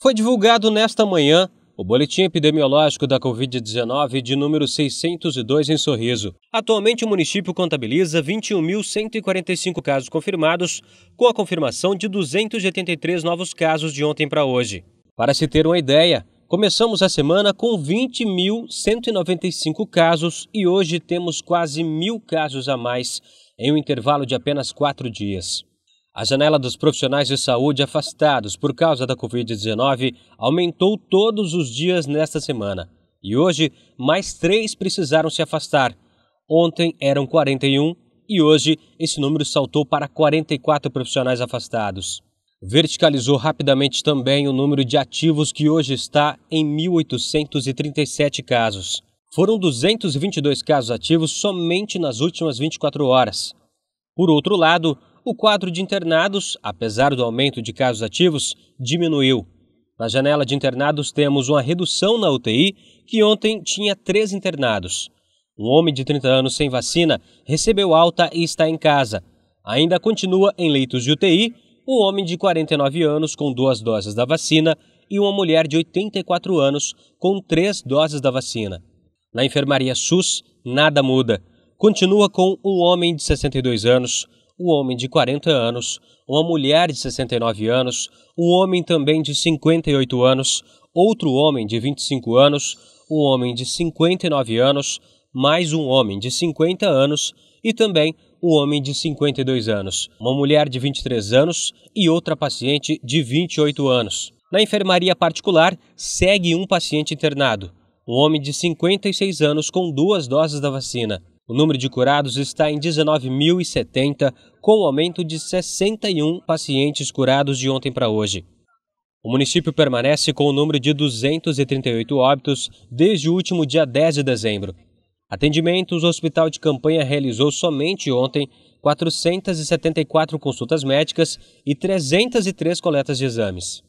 Foi divulgado nesta manhã o boletim epidemiológico da Covid-19 de número 602 em Sorriso. Atualmente, o município contabiliza 21.145 casos confirmados, com a confirmação de 283 novos casos de ontem para hoje. Para se ter uma ideia, começamos a semana com 20.195 casos e hoje temos quase mil casos a mais em um intervalo de apenas quatro dias. A janela dos profissionais de saúde afastados por causa da Covid-19 aumentou todos os dias nesta semana. E hoje, mais três precisaram se afastar. Ontem eram 41 e hoje esse número saltou para 44 profissionais afastados. Verticalizou rapidamente também o número de ativos, que hoje está em 1.837 casos. Foram 222 casos ativos somente nas últimas 24 horas. Por outro lado, o quadro de internados, apesar do aumento de casos ativos, diminuiu. Na janela de internados, temos uma redução na UTI, que ontem tinha três internados. Um homem de 30 anos sem vacina recebeu alta e está em casa. Ainda continua em leitos de UTI um homem de 49 anos com duas doses da vacina e uma mulher de 84 anos com três doses da vacina. Na enfermaria SUS, nada muda. Continua com um homem de 62 anos, o homem de 40 anos, uma mulher de 69 anos, um homem também de 58 anos, outro homem de 25 anos, um homem de 59 anos, mais um homem de 50 anos e também um homem de 52 anos, uma mulher de 23 anos e outra paciente de 28 anos. Na enfermaria particular, segue um paciente internado, um homem de 56 anos com duas doses da vacina. O número de curados está em 19.070, com um aumento de 61 pacientes curados de ontem para hoje. O município permanece com o número de 238 óbitos desde o último dia 10 de dezembro. Atendimentos: o Hospital de Campanha realizou somente ontem 474 consultas médicas e 303 coletas de exames.